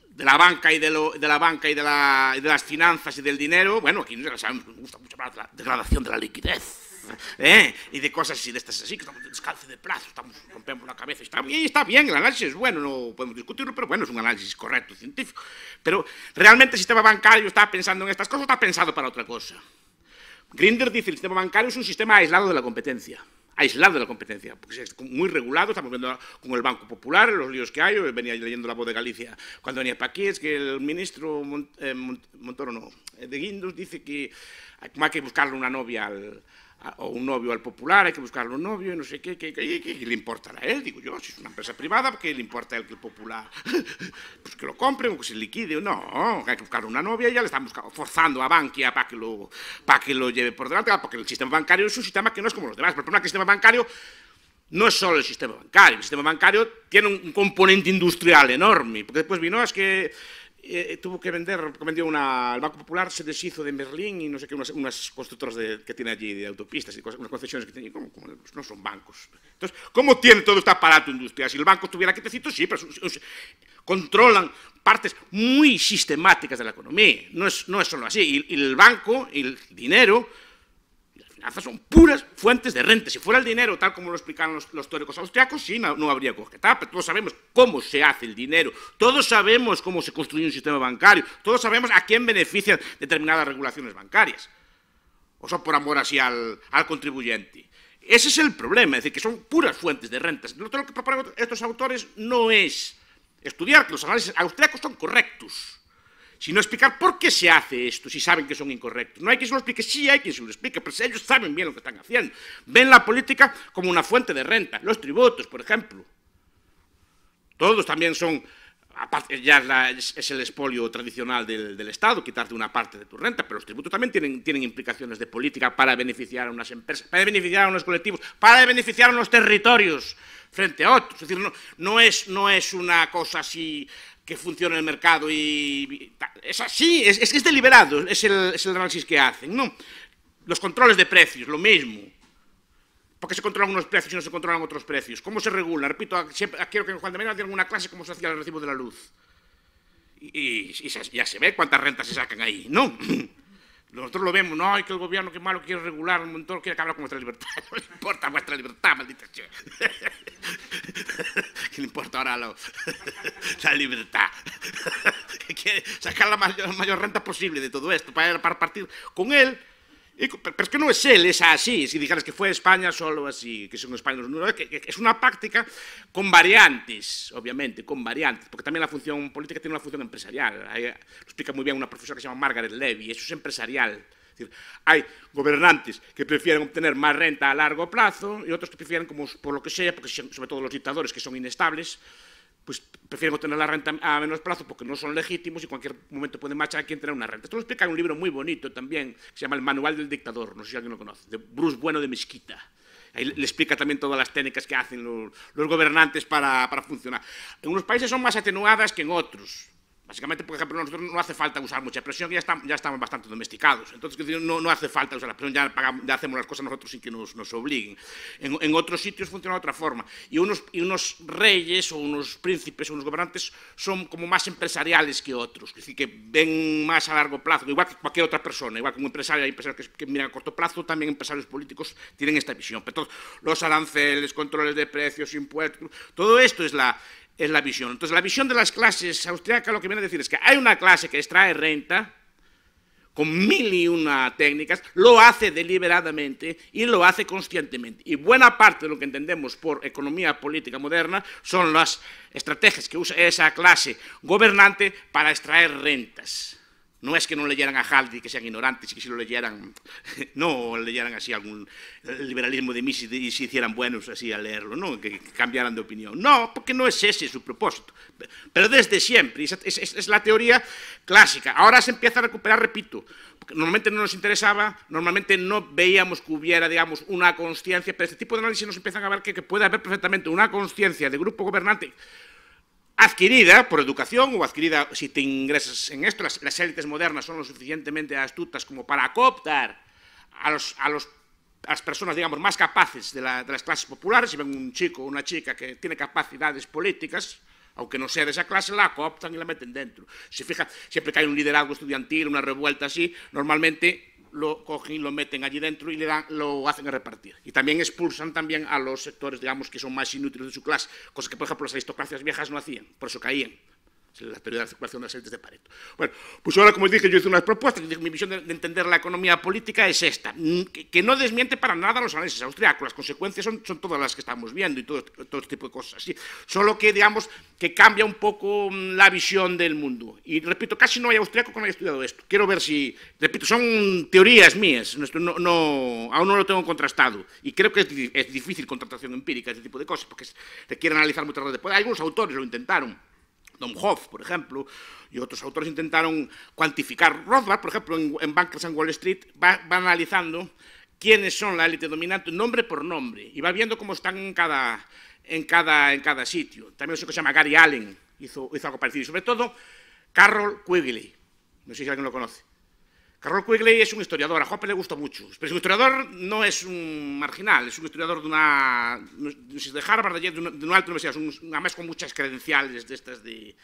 de la banca y de, la banca y de, las finanzas y del dinero, bueno, aquí sabemos, nos gusta mucho más la degradación de la liquidez. ¿Eh? y de cosas así de estas así, que estamos descalce de plazo, estamos, rompemos la cabeza. Está bien, está bien, el análisis es bueno, no podemos discutirlo, pero bueno, es un análisis correcto, científico. Pero realmente el sistema bancario está pensando en estas cosas o está pensado para otra cosa. Grinder dice, el sistema bancario es un sistema aislado de la competencia aislado de la competencia, porque es muy regulado, estamos viendo con el Banco Popular, los líos que hay, yo venía leyendo la voz de Galicia cuando venía para aquí, es que el ministro eh, Montoro, no, eh, de Guindos, dice que hay que buscarle una novia al, o un novio al popular, hay que buscarle un novio y no sé qué, y le importa a él, digo yo, si es una empresa privada, ¿qué le importa a él que el popular? pues que lo compren o que se liquide, no, hay que buscar una novia y ya le están forzando a Bankia para que lo, para que lo lleve por delante, porque el sistema bancario es un sistema que no es como los demás, pero el problema es que el sistema bancario no es solo el sistema bancario, el sistema bancario tiene un componente industrial enorme, porque después vino, ah, es que eh, eh, tuvo que vender, vendió una, el Banco Popular se deshizo de Berlín... y no sé qué, unas, unas constructoras que tiene allí de autopistas y cosas, unas concesiones que tiene, allí... Pues no son bancos. Entonces, ¿cómo tiene todo este aparato industrial? Si el banco estuviera quietecito, sí, pero controlan partes muy sistemáticas de la economía. No es, no es solo así. y el banco, el dinero, finanzas son puras fuentes de renta. Si fuera el dinero, tal como lo explicaron los, teóricos austriacos, sí, no, habría habría cosquetá, pero todos sabemos cómo se hace el dinero, todos sabemos cómo se construye un sistema bancario, todos sabemos a quién benefician determinadas regulaciones bancarias. O sea, por amor así al, contribuyente. Ese es el problema, es decir, que son puras fuentes de rentas. Lo que proponen estos autores no es estudiar que los análisis austriacos son correctos, sino explicar por qué se hace esto si saben que son incorrectos. No hay quien se lo explique, sí hay quien se lo explique, pero ellos saben bien lo que están haciendo. Ven la política como una fuente de renta, los tributos, por ejemplo. Todos también son, ya es, el expolio tradicional del, Estado, quitarte una parte de tu renta, pero los tributos también tienen, implicaciones de política para beneficiar a unas empresas, para beneficiar a unos colectivos, para beneficiar a unos territorios frente a otros. Es decir, no, es, no es una cosa así que funciona el mercado y... Es así, es, es, deliberado, es el, es el análisis que hacen, ¿no? Los controles de precios, lo mismo. ¿Por qué se controlan unos precios y no se controlan otros precios? ¿Cómo se regula? Repito, quiero que Juan de Mena dé alguna clase cómo se hacía el recibo de la luz. y, ya se ve cuántas rentas se sacan ahí, ¿no? Nosotros lo vemos, no, hay que el gobierno, qué malo, quiere regular un montón, quiere acabar con nuestra libertad. No le importa vuestra libertad, maldita sea. ¿Qué le importa ahora la libertad? quiere sacar la mayor, renta posible de todo esto para, para partir con él pero es que no es él, es así. Si dijeras que fue España solo así, que son españoles, es una práctica con variantes, obviamente, con variantes, porque también la función política tiene una función empresarial. Eh, lo explica muy bien una profesora que se llama Margaret Levy, eso es empresarial. Es decir, hay gobernantes que prefieren obtener más renta a largo plazo y otros que prefieren, como por lo que sea, porque sobre todo los dictadores que son inestables, pues prefieren obtener la renta a menos plazo porque no son legítimos y en cualquier momento pueden marchar a quien tener una renta. Esto lo explica en un libro muy bonito también, que se llama El Manual del Dictador, no sé si alguien lo conoce, de Bruce Bueno de Mezquita. Ahí le explica también todas las técnicas que hacen los, gobernantes para, para funcionar. En unos países son más atenuadas que en otros Básicamente, por ejemplo, nosotros no hace falta usar mucha presión, ya, ya estamos bastante domesticados. Entonces, no, hace falta usar la presión, ya, hacemos las cosas nosotros sin que nos, obliguen. En, otros sitios funciona de otra forma. Y unos, reyes o unos príncipes o unos gobernantes son como más empresariales que otros, es decir, que ven más a largo plazo, igual que cualquier otra persona, igual que un empresario, hay empresarios que, miran a corto plazo, también empresarios políticos tienen esta visión. Pero todos los aranceles, controles de precios, impuestos, todo esto es la, es la visión. Entonces, la visión de las clases austriacas lo que viene a decir es que hay una clase que extrae renta con mil y una técnicas, lo hace deliberadamente y lo hace conscientemente. Y buena parte de lo que entendemos por economía política moderna son las estrategias que usa esa clase gobernante para extraer rentas. No es que no leyeran a Haldi, que sean ignorantes, y que si lo leyeran, no leyeran así algún liberalismo de Mises y si hicieran buenos así al leerlo, ¿no? que cambiaran de opinión. No, porque no es ese su propósito. Pero desde siempre, es, es, la teoría clásica. Ahora se empieza a recuperar, repito, porque normalmente no nos interesaba, normalmente no veíamos que hubiera, digamos, una conciencia, pero este tipo de análisis nos empiezan a ver que, que puede haber perfectamente una conciencia de grupo gobernante adquirida por educación o adquirida si te ingresas en esto, las, élites modernas son lo suficientemente astutas como para cooptar a, los, a, los, las personas, digamos, más capaces de, de las clases populares, si ven un chico o una chica que tiene capacidades políticas, aunque no sea de esa clase, la cooptan y la meten dentro. Si fija, siempre que hay un liderazgo estudiantil, una revuelta así, normalmente lo cogen y lo meten allí dentro y le lo hacen repartir. Y también expulsan también a los sectores, digamos, que son más inútiles de su clase, cosa que, por ejemplo, las aristocracias viejas no hacían, por eso caían las teoría de las élites de Pareto. Bueno, pues ahora, como dije, yo hice unas propuestas, mi visión de, entender la economía política es esta, mm, que, no desmiente para nada los análisis austriacos, las consecuencias son, todas las que estamos viendo y todo, este tipo de cosas, ¿sí? solo que, digamos, que cambia un poco mm, la visión del mundo. Y repito, casi no hay austriaco que no haya estudiado esto. Quiero ver si, repito, son teorías mías, aún no lo tengo contrastado, y creo que es, difícil contratación empírica, este tipo de cosas, porque se requiere analizar muchas veces. Después, algunos autores lo intentaron, Hoff, por ejemplo, y otros autores intentaron cuantificar. Rothbard, por ejemplo, en, Bankers and Wall Street, va, analizando quiénes son la élite dominante, nombre por nombre, y va viendo cómo están en cada, en cada, en cada sitio. También eso que se llama Gary Allen, hizo, hizo algo parecido. Y sobre todo, Carol Quigley, no sé si alguien lo conoce, Carroll Quigley es un historiador, a Hoppe le gusta mucho, pero es un historiador no es un marginal, es un historiador de una de Harvard, de una, de una alta universidad, un, además con muchas credenciales de estas de...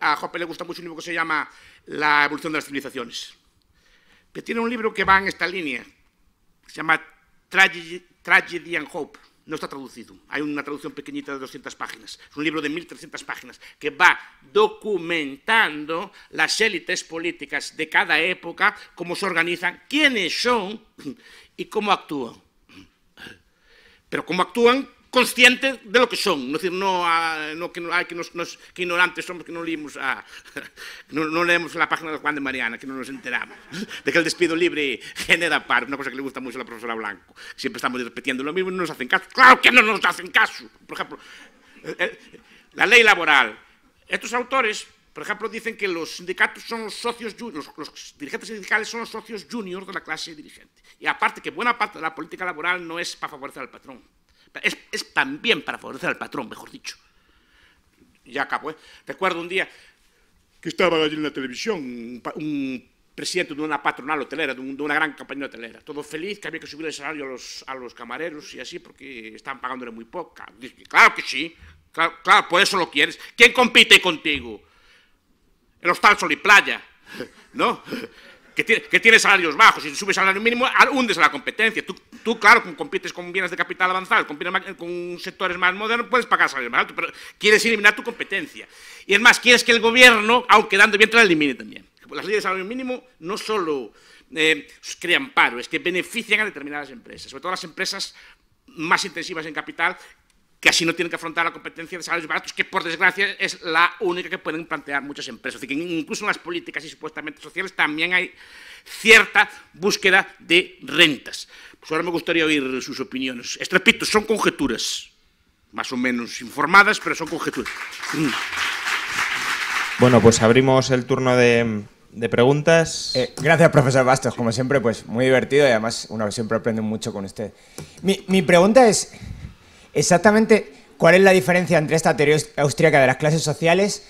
a Hoppe le gusta mucho un libro que se llama La evolución de las civilizaciones, que tiene un libro que va en esta línea, que se llama Tragedy and Hope, no está traducido. Hay una traducción pequeñita de 200 páginas. Es un libro de 1.300 páginas que va documentando las élites políticas de cada época, cómo se organizan, quiénes son y cómo actúan. Pero cómo actúan conscientes de lo que son, no decir, no, ah, que, que, que ignorantes somos, que no leemos, a, no, leemos la página de Juan de Mariana, que no nos enteramos, de que el despido libre genera par, una cosa que le gusta mucho a la profesora Blanco. Siempre estamos repitiendo lo mismo y no nos hacen caso. ¡Claro que no nos hacen caso! Por ejemplo, eh, eh, la ley laboral. Estos autores por ejemplo, dicen que los sindicatos son los socios los, los, dirigentes sindicales son los socios juniors de la clase dirigente. Y aparte que buena parte de la política laboral no es para favorecer al patrón es, es también para favorecer al patrón, mejor dicho. Ya acabo, ¿eh? Recuerdo un día que estaba allí en la televisión un, presidente de una patronal hotelera, de, una gran compañía hotelera. Todo feliz, que había que subir el salario a los, camareros y así, porque estaban pagándole muy poca. claro que sí, claro, por eso lo quieres. ¿Quién compite contigo? El hostal Sol y Playa, ¿no? que tiene, salarios bajos y si subes salario mínimo, hundes a la competencia. Tú, tú claro, compites con bienes de capital avanzado, compites con sectores más modernos, puedes pagar salarios más altos, pero quieres eliminar tu competencia. Y es más, quieres que el gobierno, aunque dando bien, te la elimine también. Las leyes de salario mínimo no solo eh, crean paro, es que benefician a determinadas empresas, sobre todo las empresas más intensivas en capital que así no tienen que afrontar la competencia de salarios baratos, que por desgracia es la única que pueden plantear muchas empresas. y que incluso en las políticas y supuestamente sociales también hay cierta búsqueda de rentas. Pues ahora me gustaría oír sus opiniones. Estrepitos, repito, son conjeturas, más o menos informadas, pero son conjeturas. Mm. Bueno, pues abrimos el turno de, preguntas. Eh, gracias, profesor Bastos. Como siempre, pues muy divertido y además uno siempre aprende mucho con usted. mi pregunta es, Exactamente, ¿cuál es la diferencia entre esta teoría austríaca de las clases sociales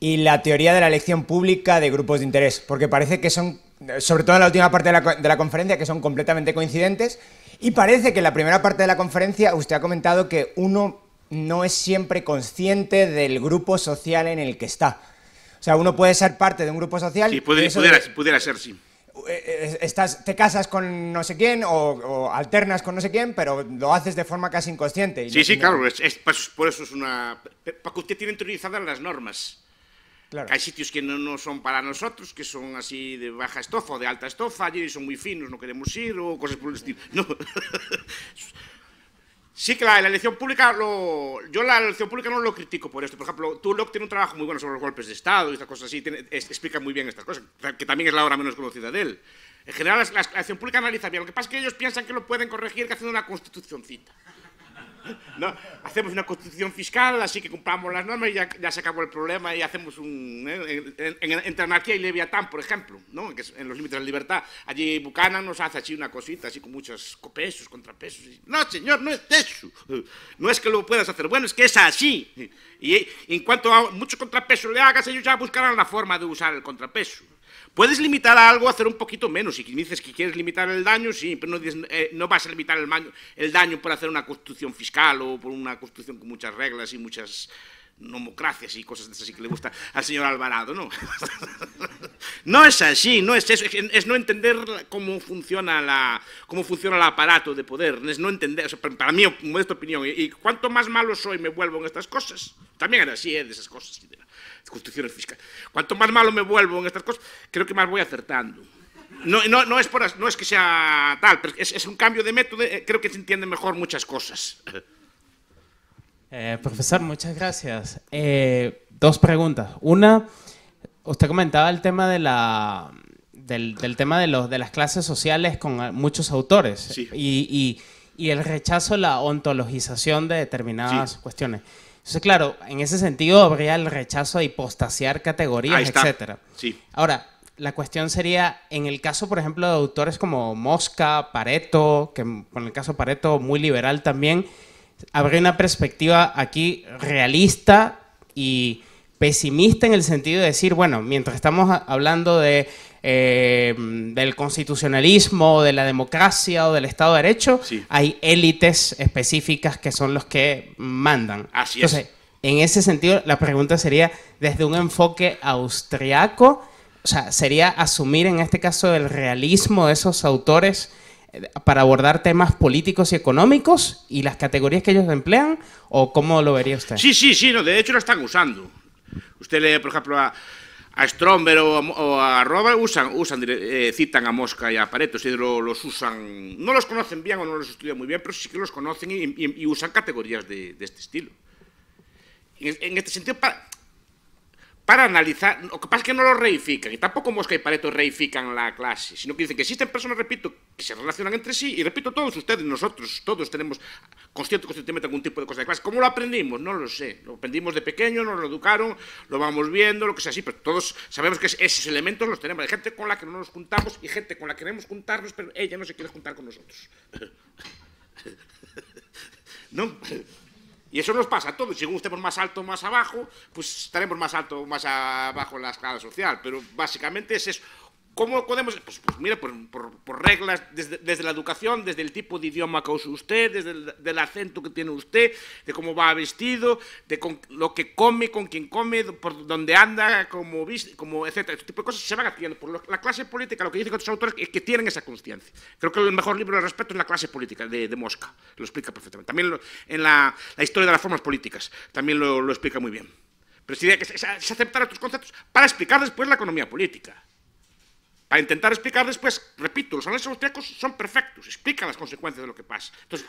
y la teoría de la elección pública de grupos de interés? Porque parece que son, sobre todo en la última parte de la, conferencia, que son completamente coincidentes, y parece que en la primera parte de la conferencia usted ha comentado que uno no es siempre consciente del grupo social en el que está. O sea, uno puede ser parte de un grupo social. Sí, puede, pudiera ser, sí. Eh, eh, te casas con no sé quién o, alternas con no sé quién, pero lo haces de forma casi inconsciente. sí, sí, claro, es, pues, por eso es una... porque usted tiene interiorizadas las normas. hay sitios que no, son para nosotros, que son así de baja estofa o de alta estofa, allí son muy finos, no queremos ir, o cosas por el estilo. No. Sí, claro, la, elección pública, lo, yo la elección pública no lo critico por esto. Por ejemplo, Tullock tiene un trabajo muy bueno sobre los golpes de Estado y estas cosas así, explica muy bien estas cosas, que también es la hora menos conocida de él. En general, la, elección pública analiza bien. Lo que pasa es que ellos piensan que lo pueden corregir haciendo una constitucioncita. ¿no? Hacemos una constitución fiscal, así que cumplamos las normas y ya, se acabó el problema y hacemos un... ¿eh? En, entre anarquía y Leviatán, por ejemplo, ¿no? que en los límites de la libertad, allí Bucana nos hace así una cosita, así con muchos copesos, contrapesos. no, señor, no es eso. No es que lo puedas hacer bueno, es que es así. Y, y en cuanto a muchos contrapesos le hagas, ellos ya buscarán la forma de usar el contrapeso. Puedes limitar a algo, hacer un poquito menos. Si dices que quieres limitar el daño, sí, pero no, eh, vas a limitar el, daño por hacer una constitución fiscal o por una constitución con muchas reglas y muchas nomocracias y cosas de esas que le gusta al señor Alvarado, ¿no? no es así, no es eso, es no entender cómo funciona, la, cómo funciona el aparato de poder, es no entender, para mí, modesta opinión, y, cuanto más malo soy me vuelvo en estas cosas, también era así, ¿eh? de esas cosas. De, constituciones fiscales. Cuanto más malo me vuelvo en estas cosas, creo que más voy acertando. No, no, no, es, por, no es que sea tal, pero es, es un cambio de método, eh, creo que se entienden mejor muchas cosas. Eh, profesor, muchas gracias. Eh, dos preguntas. Una, usted comentaba el tema de la, del, tema de, los, de las clases sociales con muchos autores y, y, el rechazo la ontologización de determinadas cuestiones. Entonces, claro, en ese sentido habría el rechazo a hipostasiar categorías, etcétera. Ahora, la cuestión sería, en el caso, por ejemplo, de autores como Mosca, Pareto, que en el caso Pareto muy liberal también, habría una perspectiva aquí realista y pesimista en el sentido de decir, bueno, mientras estamos hablando de eh, del constitucionalismo, de la democracia o del Estado de Derecho, hay élites específicas que son los que mandan. Así es. Entonces, en ese sentido, la pregunta sería, desde un enfoque austriaco, o sea, sería asumir en este caso el realismo de esos autores eh, para abordar temas políticos y económicos y las categorías que ellos emplean, o cómo lo vería usted? Sí, sí, sí, de hecho lo están usando. Usted lee, por ejemplo, a, a Stromberg ou a, ou a Roba usan, usan eh, citan a Mosca e a Pareto, se lo, los usan, non los conocen bien ou non los estudian moi bien, pero sí que los conocen e, e, e usan categorías de, de este estilo. En, en este sentido, para, para analizar, lo que pasa es que no lo reifican, y tampoco Mosca y Pareto reifican la clase, sino que dicen que existen personas, repito, que se relacionan entre sí, y repito, todos ustedes, nosotros, todos tenemos consciente, conscientemente algún tipo de cosa de clase. ¿Cómo lo aprendimos? No lo sé, lo aprendimos de pequeño, nos lo educaron, lo vamos viendo, lo que sea así, pero todos sabemos que esos elementos los tenemos. Hay gente con la que no nos juntamos y gente con la que queremos juntarnos, pero ella no se quiere juntar con nosotros. ¿No? Y eso nos pasa a todos. si gustemos más alto o más abajo, pues estaremos más alto o más abajo en la escala social. Pero básicamente es eso. ¿Cómo podemos...? Pues, pues mire, por, reglas, desde, desde, la educación, desde el tipo de idioma que usa usted, desde el del acento que tiene usted, de cómo va vestido, de lo que come, con quién come, por dónde anda, cómo viste, como, etcétera. Este tipo de cosas se van haciendo. Por la clase política, lo que dicen otros autores, es que tienen esa conciencia. Creo que el mejor libro al respecto es La clase política, de, Mosca. Lo explica perfectamente. También en la, historia de las formas políticas, también lo, explica muy bien. Pero si que se aceptar otros conceptos para explicar después la economía política. Para intentar explicar después, repito, los análisis austriacos son perfectos, explican las consecuencias de lo que pasa. Entonces,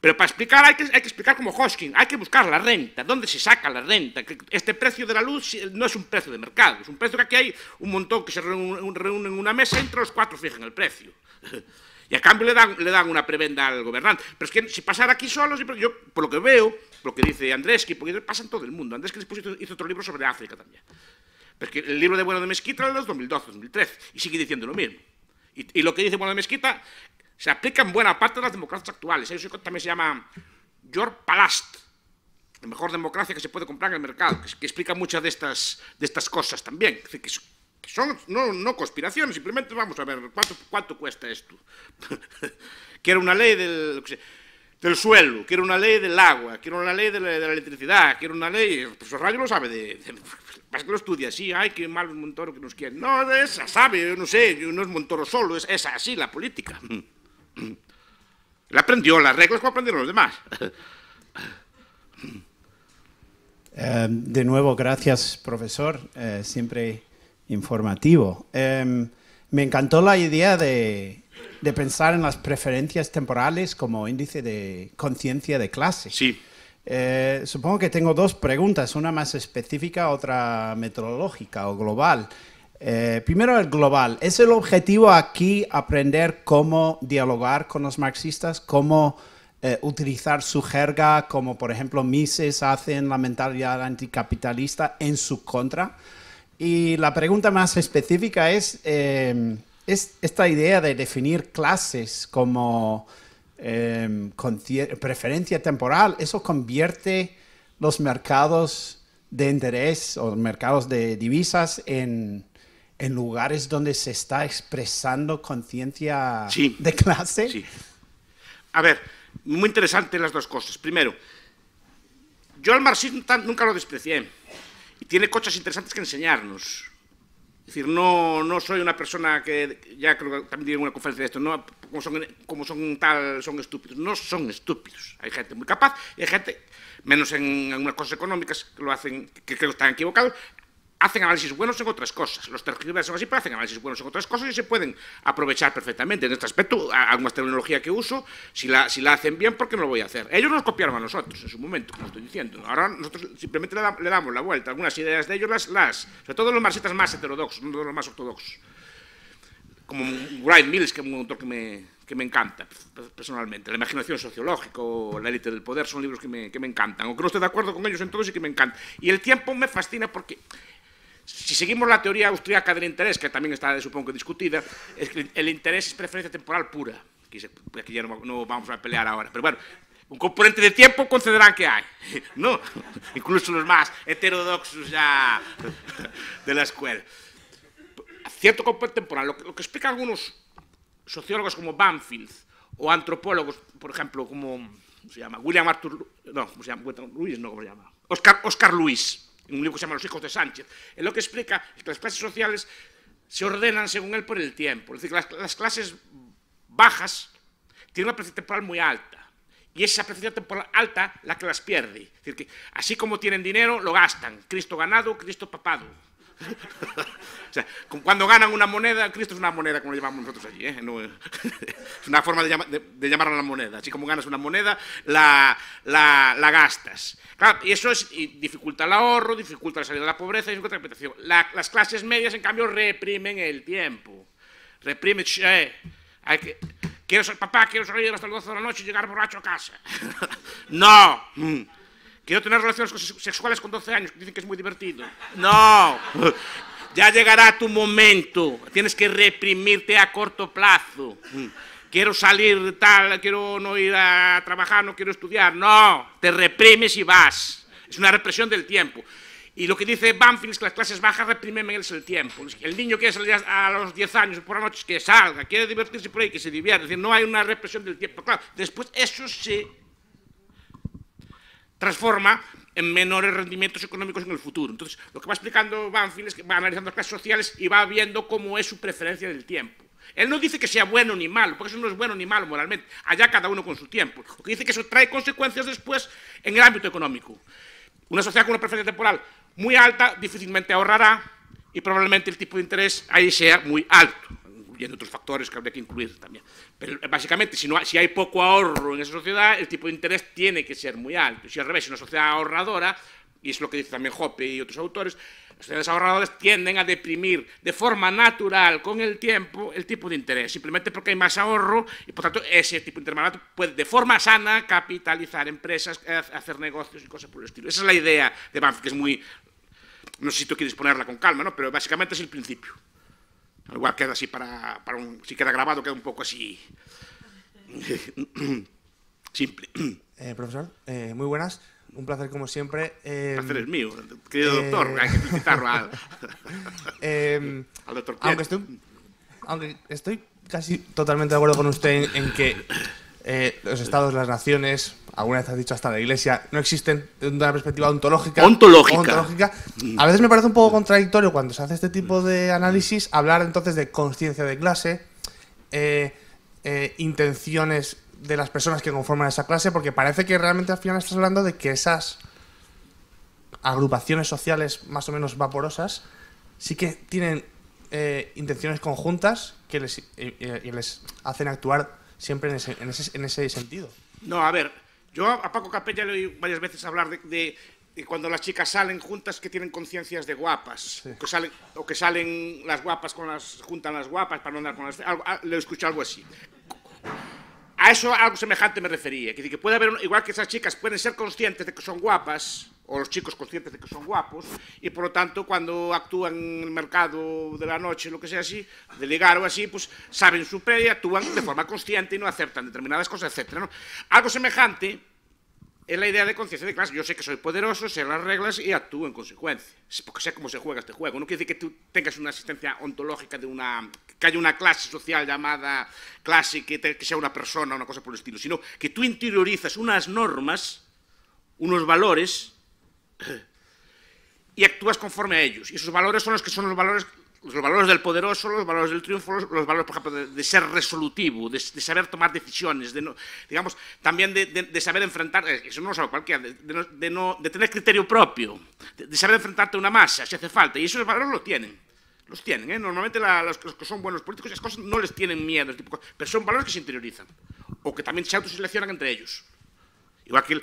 pero para explicar hay que, hay que explicar como Hoskin, hay que buscar la renta, dónde se saca la renta. Este precio de la luz no es un precio de mercado, es un precio que aquí hay un montón que se reúnen en una mesa, entre los cuatro fijan el precio. Y a cambio le dan, le dan una prebenda al gobernante. Pero es que si pasara aquí solos, yo por lo que veo, por lo que dice Andrés, porque pasa en todo el mundo. que después hizo, hizo otro libro sobre África también. Porque el libro de Bueno de Mezquita es del 2012-2013 y sigue diciendo lo mismo. Y, lo que dice Bueno de Mezquita se aplica en buena parte de las democracias actuales. Eso también se llama George Palast, la mejor democracia que se puede comprar en el mercado, que, explica muchas de estas, de estas cosas también. Es decir, que, son no, no, conspiraciones, simplemente vamos a ver cuánto, cuánto cuesta esto. Quiero una ley del del suelo, quiero una ley del agua, quiero una ley de la, electricidad, quiero una ley, pues lo sabe de, es que lo estudia sí, ay, qué malos montoros Montoro que nos quieren. No, esa sabe, yo no sé, no es Montoro solo, es, es así la política. La aprendió, las reglas como aprendieron los demás. Em, de nuevo, gracias, profesor, eh, siempre informativo. Em, me encantó la idea de, de, pensar en las preferencias temporales como índice de conciencia de clase. Sí. Eh, supongo que tengo dos preguntas, una más específica, otra metodológica o global. Eh, primero el global. ¿Es el objetivo aquí aprender cómo dialogar con los marxistas? ¿Cómo eh, utilizar su jerga, como por ejemplo Mises hacen la mentalidad anticapitalista, en su contra? Y la pregunta más específica es esta idea de definir clases como eh, preferencia temporal, eso convierte los mercados de interés o mercados de divisas en, lugares donde se está expresando conciencia de clase. A ver, muy interesante las dos cosas. Primero, yo al marxismo nunca lo desprecié y tiene cosas interesantes que enseñarnos. Es decir, no, no soy una persona que, ya creo que también di en una conferencia de esto, ¿no? como, son, como son tal, son estúpidos. No son estúpidos. Hay gente muy capaz y hay gente, menos en algunas cosas económicas, que lo hacen, que, que están equivocados, hacen análisis buenos en otras cosas. Los son así, pero hacen análisis buenos en otras cosas y se pueden aprovechar perfectamente. En este aspecto, alguna tecnología que uso, si la, si la hacen bien, ¿por qué no lo voy a hacer? Ellos nos copiaron a nosotros en su momento, como estoy diciendo. Ahora nosotros simplemente le, damos la vuelta. Algunas ideas de ellos las, las sobre todo los marxistas más heterodoxos, no los más ortodoxos. Como Wright Mills, que es un autor que me, encanta personalmente. La imaginación sociológica o La élite del poder son libros que me, encantan, aunque no esté de acuerdo con ellos en todos y que me encantan. Y el tiempo me fascina porque si seguimos la teoría austríaca del interés, que también está, supongo, discutida, es que el interés es preferencia temporal pura. Aquí, ya no, vamos a pelear ahora, pero bueno, un componente de tiempo concederán que hay, ¿no? Incluso los más heterodoxos ya de la escuela. Cierto componente temporal, lo que, explica explican algunos sociólogos como Banfield o antropólogos, por ejemplo, como se llama? William Arthur, no, ¿cómo se llama? Luis, no, ¿cómo se llama? Oscar Luis, un libro que se llama Los hijos de Sánchez, en lo que explica que las clases sociales se ordenan según él por el tiempo. Es decir, las, clases bajas tienen una presencia temporal muy alta y esa presencia temporal alta la que las pierde. Es decir, que así como tienen dinero, lo gastan. Cristo ganado, Cristo papado. o sea, cuando ganan una moneda, Cristo es una moneda como lo llamamos nosotros allí. ¿eh? es una forma de, de, llamar a la moneda. Así como ganas una moneda, la, la, la gastas. y eso es, dificulta el ahorro, dificulta la salida de la pobreza, dificulta la reputación. las clases medias, en cambio, reprimen el tiempo. Reprimen, eh, hay que, quiero ser papá, quiero salir hasta las 12 de la noche y llegar borracho a casa. no. Mm. Quiero tener relaciones sexuales con 12 años, dicen que es muy divertido. No, ya llegará tu momento. Tienes que reprimirte a corto plazo. Quiero salir tal, quiero no ir a trabajar, no quiero estudiar. No, te reprimes y vas. Es una represión del tiempo. Y lo que dice Banfield es que las clases bajas reprimen el tiempo. El niño quiere salir a los 10 años por la noche, que salga, quiere divertirse por ahí, que se divierta. Es decir, no hay una represión del tiempo. Claro, después eso se transforma en menores rendimientos económicos en el futuro. Entonces, lo que va explicando Banfield es que va analizando las clases sociales y va viendo cómo es su preferencia del tiempo. Él no dice que sea bueno ni malo, porque eso no es bueno ni malo moralmente. Allá cada uno con su tiempo. Lo que dice que eso trae consecuencias después en el ámbito económico. Una sociedad con una preferencia temporal muy alta difícilmente ahorrará y probablemente el tipo de interés ahí sea muy alto incluyendo otros factores que habría que incluir también. Pero eh, básicamente, si, no, si hay poco ahorro en esa sociedad, el tipo de interés tiene que ser muy alto. Si al revés, si una sociedad ahorradora, y es lo que dice también Hoppe y otros autores, las sociedades ahorradoras tienden a deprimir de forma natural con el tiempo el tipo de interés, simplemente porque hay más ahorro y por tanto ese tipo de interés puede de forma sana capitalizar empresas, eh, hacer negocios y cosas por el estilo. Esa es la idea de Banff, que es muy... No sé si tú quieres ponerla con calma, ¿no? pero básicamente es el principio. Igual queda así para, para un, si queda grabado, queda un poco así simple. Eh, profesor, eh, muy buenas. Un placer como siempre. Eh, placer es mío, querido eh, doctor. Hay que felicitarlo em, al, doctor aunque estoy, aunque estoy casi totalmente de acuerdo con usted en que los estados, las naciones, alguna vez has dicho hasta la iglesia, no existen desde una perspectiva ontológica. Ontológica. A veces me parece un poco contradictorio cuando se hace este tipo mm. de análisis hablar entonces de conciencia de clase, eh, eh, intenciones de las personas que conforman esa clase, porque parece que realmente al final estás hablando de que esas agrupaciones sociales más o menos vaporosas sí que tienen eh, intenciones conjuntas que les, les hacen actuar siempre en ese, en ese, sentido. No, a ver, yo a Paco Capella le oí varias veces hablar de, cuando las chicas salen juntas que tienen conciencias de guapas, que salen, o que salen las guapas con las juntan las guapas para no andar con las... Ah, le escucho algo así. A eso algo semejante me refería, que, que puede haber, igual que esas chicas pueden ser conscientes de que son guapas, o los chicos conscientes de que son guapos, y por lo tanto cuando actúan en el mercado de la noche, lo que sea así, de ligar o así, pues saben su pre y actúan de forma consciente y no aceptan determinadas cosas, etc. ¿no? Algo semejante es la idea de conciencia de clase. Yo sé que soy poderoso, sé las reglas y actúo en consecuencia, porque sé cómo se juega este juego. No quiere decir que tú tengas una asistencia ontológica de una... que haya una clase social llamada clase que, que sea una persona o una cosa por el estilo, sino que tú interiorizas unas normas, unos valores y actúas conforme a ellos. Y esos valores son los que son los valores, los valores del poderoso, los valores del triunfo, los, valores, por ejemplo, de, ser resolutivo, de, saber tomar decisiones, de digamos, también de, saber enfrentar, eh, eso no lo sabe cualquiera, de, no, tener criterio propio, de, saber enfrentarte a una masa si hace falta. Y esos valores los tienen. Los tienen, ¿eh? Normalmente los, que son buenos políticos esas cosas no les tienen miedo, pero son valores que se interiorizan o que también se autoseleccionan entre ellos. Igual que el,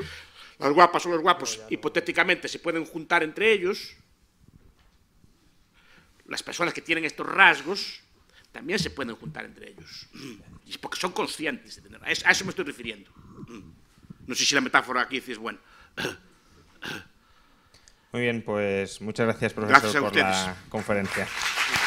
las guapas o los guapos, hipotéticamente, se pueden juntar entre ellos, las personas que tienen estos rasgos también se pueden juntar entre ellos, porque son conscientes de tener. A eso, me estoy refiriendo. No sé si la metáfora aquí es buena. Muy bien, pues muchas gracias, profesor, gracias por la conferencia.